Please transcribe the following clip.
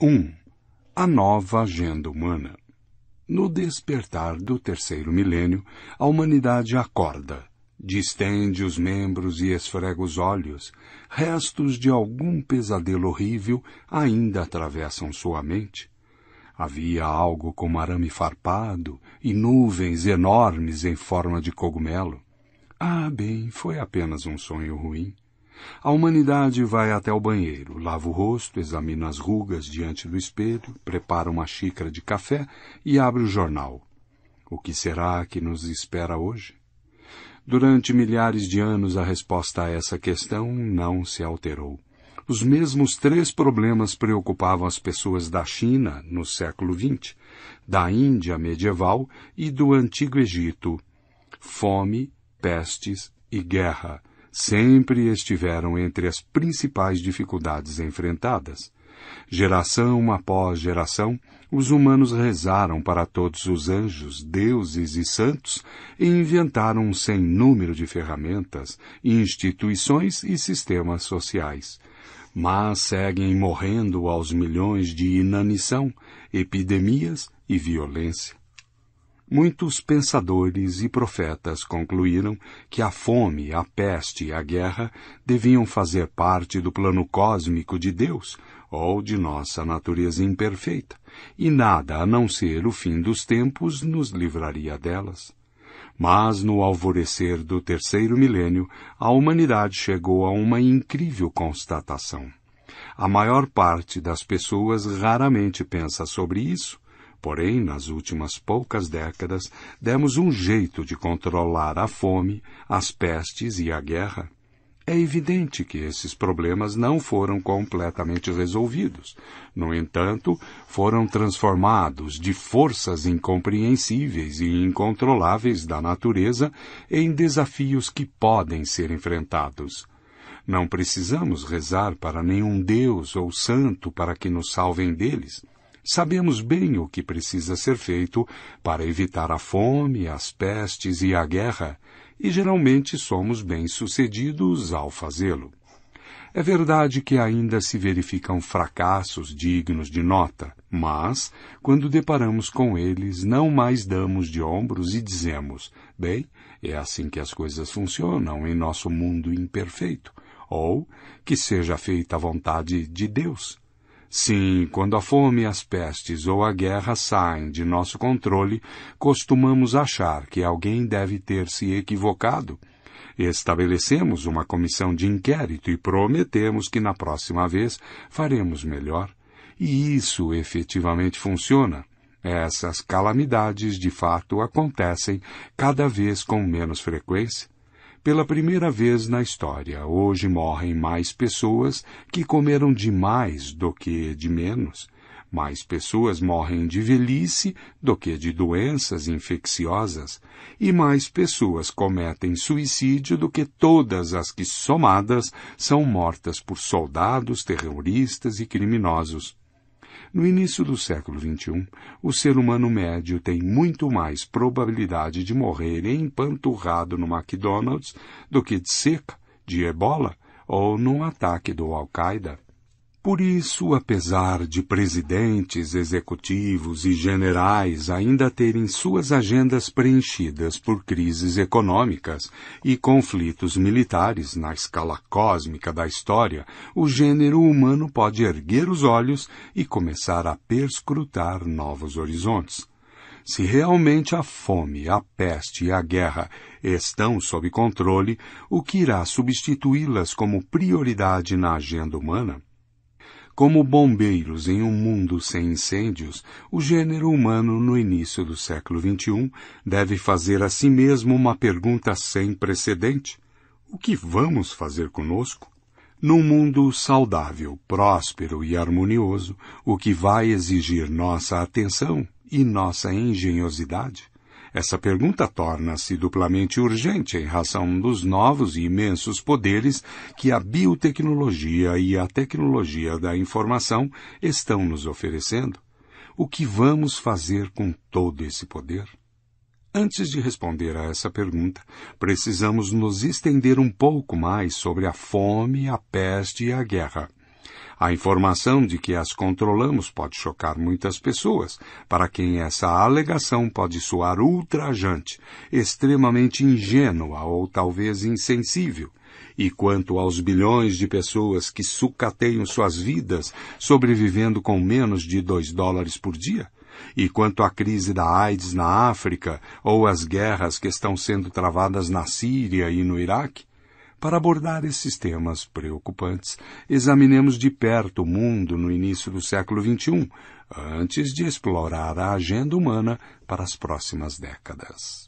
1. A nova agenda humana. No despertar do terceiro milênio, a humanidade acorda, distende os membros e esfrega os olhos. Restos de algum pesadelo horrível ainda atravessam sua mente. Havia algo como arame farpado e nuvens enormes em forma de cogumelo. Ah, bem, foi apenas um sonho ruim. A humanidade vai até o banheiro, lava o rosto, examina as rugas diante do espelho, prepara uma xícara de café e abre o jornal. O que será que nos espera hoje? Durante milhares de anos, a resposta a essa questão não se alterou. Os mesmos três problemas preocupavam as pessoas da China no século XX, da Índia medieval e do Antigo Egito: fome, pestes e guerra sempre estiveram entre as principais dificuldades enfrentadas. Geração após geração, os humanos rezaram para todos os anjos, deuses e santos e inventaram um sem número de ferramentas, instituições e sistemas sociais. Mas seguem morrendo aos milhões de inanição, epidemias e violência. Muitos pensadores e profetas concluíram que a fome, a peste e a guerra deviam fazer parte do plano cósmico de Deus ou de nossa natureza imperfeita, e nada a não ser o fim dos tempos nos livraria delas. Mas no alvorecer do terceiro milênio, a humanidade chegou a uma incrível constatação. A maior parte das pessoas raramente pensa sobre isso, Porém, nas últimas poucas décadas, demos um jeito de controlar a fome, as pestes e a guerra. É evidente que esses problemas não foram completamente resolvidos. No entanto, foram transformados de forças incompreensíveis e incontroláveis da natureza em desafios que podem ser enfrentados. Não precisamos rezar para nenhum Deus ou santo para que nos salvem deles. Sabemos bem o que precisa ser feito para evitar a fome, as pestes e a guerra, e geralmente somos bem-sucedidos ao fazê-lo. É verdade que ainda se verificam fracassos dignos de nota, mas, quando deparamos com eles, não mais damos de ombros e dizemos: bem, é assim que as coisas funcionam em nosso mundo imperfeito, ou que seja feita a vontade de Deus. Sim, quando a fome, as pestes ou a guerra saem de nosso controle, costumamos achar que alguém deve ter se equivocado. Estabelecemos uma comissão de inquérito e prometemos que na próxima vez faremos melhor. E isso efetivamente funciona. Essas calamidades de fato acontecem cada vez com menos frequência. Pela primeira vez na história, hoje morrem mais pessoas que comeram de mais do que de menos. Mais pessoas morrem de velhice do que de doenças infecciosas, e mais pessoas cometem suicídio do que todas as que somadas são mortas por soldados, terroristas e criminosos. No início do século XXI, o ser humano médio tem muito mais probabilidade de morrer empanturrado no McDonald's do que de seca, de ebola ou num ataque do Al-Qaeda. Por isso, apesar de presidentes, executivos e generais ainda terem suas agendas preenchidas por crises econômicas e conflitos militares na escala cósmica da história, o gênero humano pode erguer os olhos e começar a perscrutar novos horizontes. Se realmente a fome, a peste e a guerra estão sob controle, o que irá substituí-las como prioridade na agenda humana? como bombeiros em um mundo sem incêndios, o gênero humano no início do século XXI deve fazer a si mesmo uma pergunta sem precedente: o que vamos fazer conosco? Num mundo saudável, próspero e harmonioso, o que vai exigir nossa atenção e nossa engenhosidade? Essa pergunta torna-se duplamente urgente em razão dos novos e imensos poderes que a biotecnologia e a tecnologia da informação estão nos oferecendo. O que vamos fazer com todo esse poder? Antes de responder a essa pergunta, precisamos nos estender um pouco mais sobre a fome, a peste e a guerra. A informação de que as controlamos pode chocar muitas pessoas, para quem essa alegação pode soar ultrajante, extremamente ingênua ou talvez insensível. E quanto aos bilhões de pessoas que sucateiam suas vidas sobrevivendo com menos de dois dólares por dia? E quanto à crise da AIDS na África ou às guerras que estão sendo travadas na Síria e no Iraque? Para abordar esses temas preocupantes, examinemos de perto o mundo no início do século XXI, antes de explorar a agenda humana para as próximas décadas.